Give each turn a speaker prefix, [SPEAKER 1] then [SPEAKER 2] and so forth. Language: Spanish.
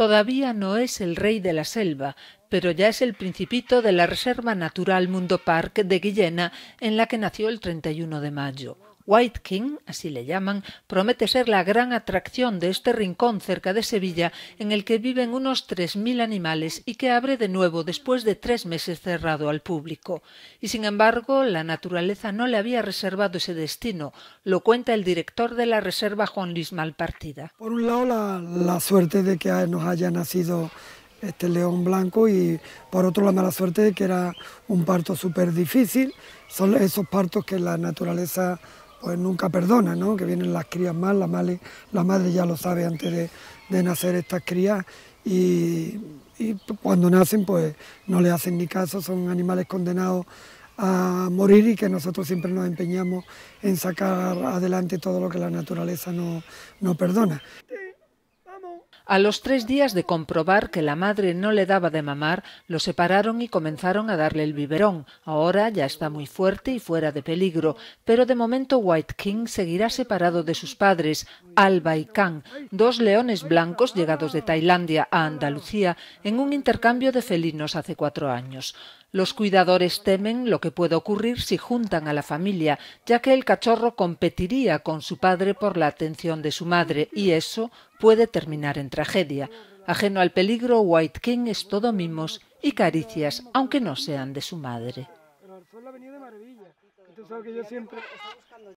[SPEAKER 1] Todavía no es el rey de la selva, pero ya es el principito de la Reserva Natural Mundo Park de Guillena, en la que nació el 31 de mayo. White King, así le llaman, promete ser la gran atracción de este rincón cerca de Sevilla en el que viven unos 3.000 animales y que abre de nuevo después de tres meses cerrado al público. Y sin embargo, la naturaleza no le había reservado ese destino, lo cuenta el director de la reserva Juan Luis Malpartida.
[SPEAKER 2] Por un lado, la, suerte de que nos haya nacido este león blanco y por otro la mala suerte de que era un parto súper difícil. Son esos partos que la naturaleza pues nunca perdona, ¿no? que vienen las crías mal, la madre, ya lo sabe antes de, nacer estas crías y, cuando nacen pues no le hacen ni caso, son animales condenados a morir y que nosotros siempre nos empeñamos
[SPEAKER 1] en sacar adelante todo lo que la naturaleza nos perdona. A los tres días de comprobar que la madre no le daba de mamar, lo separaron y comenzaron a darle el biberón. Ahora ya está muy fuerte y fuera de peligro, pero de momento White King seguirá separado de sus padres, Alba y Kang, dos leones blancos llegados de Tailandia a Andalucía en un intercambio de felinos hace cuatro años. Los cuidadores temen lo que puede ocurrir si juntan a la familia, ya que el cachorro competiría con su padre por la atención de su madre, y eso puede terminar en tragedia. Ajeno al peligro, White King es todo mimos y caricias, aunque no sean de su madre.